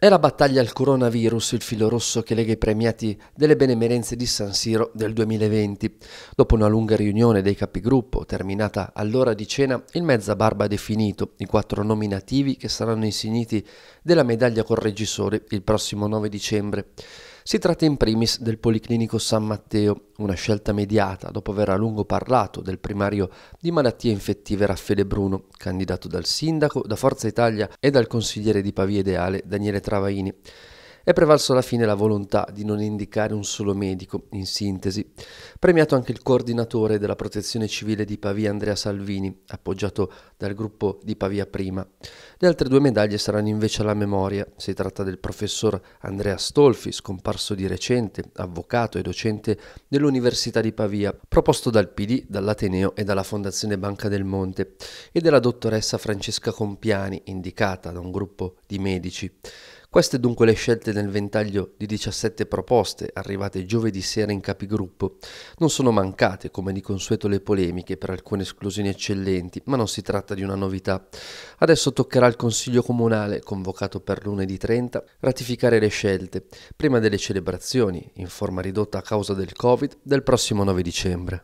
È la battaglia al coronavirus il filo rosso che lega i premiati delle benemerenze di San Siro del 2020. Dopo una lunga riunione dei capigruppo, terminata all'ora di cena, il mezza barba ha definito i quattro nominativi che saranno insigniti della medaglia con Regisori il prossimo 9 dicembre. Si tratta in primis del Policlinico San Matteo, una scelta mediata dopo aver a lungo parlato del primario di malattie infettive Raffaele Bruno, candidato dal sindaco, da Forza Italia e dal consigliere di Pavia Ideale Daniele Travaini è prevalso alla fine la volontà di non indicare un solo medico, in sintesi. Premiato anche il coordinatore della protezione civile di Pavia Andrea Salvini, appoggiato dal gruppo di Pavia Prima. Le altre due medaglie saranno invece alla memoria. Si tratta del professor Andrea Stolfi, scomparso di recente, avvocato e docente dell'Università di Pavia, proposto dal PD, dall'Ateneo e dalla Fondazione Banca del Monte, e della dottoressa Francesca Compiani, indicata da un gruppo di medici. Queste dunque le scelte nel ventaglio di 17 proposte arrivate giovedì sera in capigruppo. Non sono mancate come di consueto le polemiche per alcune esclusioni eccellenti, ma non si tratta di una novità. Adesso toccherà al Consiglio Comunale, convocato per lunedì 30, ratificare le scelte, prima delle celebrazioni, in forma ridotta a causa del Covid, del prossimo 9 dicembre.